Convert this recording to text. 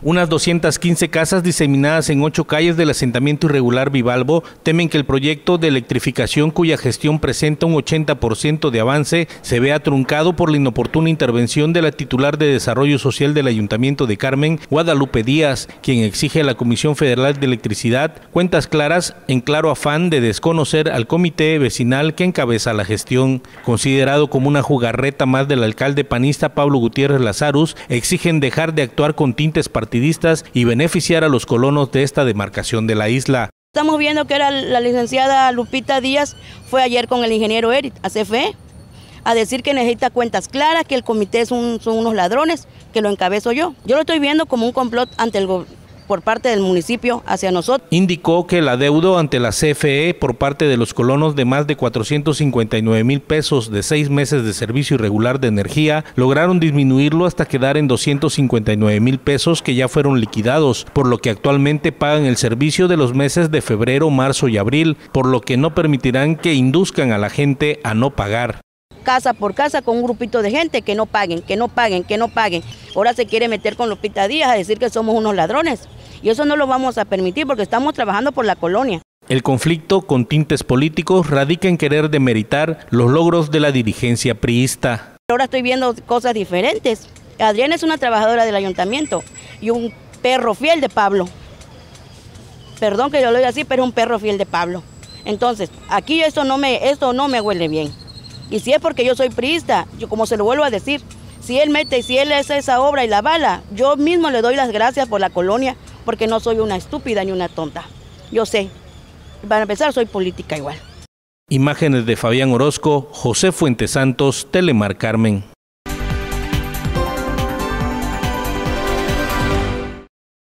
Unas 215 casas diseminadas en ocho calles del asentamiento irregular Vivalvo temen que el proyecto de electrificación cuya gestión presenta un 80% de avance se vea truncado por la inoportuna intervención de la titular de Desarrollo Social del Ayuntamiento de Carmen, Guadalupe Díaz, quien exige a la Comisión Federal de Electricidad cuentas claras en claro afán de desconocer al comité vecinal que encabeza la gestión. Considerado como una jugarreta más del alcalde panista Pablo Gutiérrez Lazarus, exigen dejar de actuar con tintes partidistas y beneficiar a los colonos de esta demarcación de la isla. Estamos viendo que era la licenciada Lupita Díaz fue ayer con el ingeniero Eric a CFE a decir que necesita cuentas claras, que el comité son, unos ladrones, que lo encabezo yo. Yo lo estoy viendo como un complot ante el, gobierno por parte del municipio hacia nosotros. Indicó que el adeudo ante la CFE por parte de los colonos de más de 459 mil pesos de seis meses de servicio irregular de energía lograron disminuirlo hasta quedar en 259 mil pesos que ya fueron liquidados, por lo que actualmente pagan el servicio de los meses de febrero, marzo y abril, por lo que no permitirán que induzcan a la gente a no pagar casa por casa con un grupito de gente que no paguen, que no paguen, que no paguen. Ahora se quiere meter con los Díaz a decir que somos unos ladrones. Y eso no lo vamos a permitir porque estamos trabajando por la colonia. El conflicto con tintes políticos radica en querer demeritar los logros de la dirigencia priista. Ahora estoy viendo cosas diferentes. Adriana es una trabajadora del ayuntamiento y un perro fiel de Pablo. Perdón que yo lo diga así, pero es un perro fiel de Pablo. Entonces, aquí eso no me, esto no me huele bien. Y si es porque yo soy priista, yo como se lo vuelvo a decir, si él mete, y si él hace esa obra y la bala, yo mismo le doy las gracias por la colonia, porque no soy una estúpida ni una tonta. Yo sé, para empezar soy política igual. Imágenes de Fabián Orozco, José Fuentes Santos, Telemar Carmen.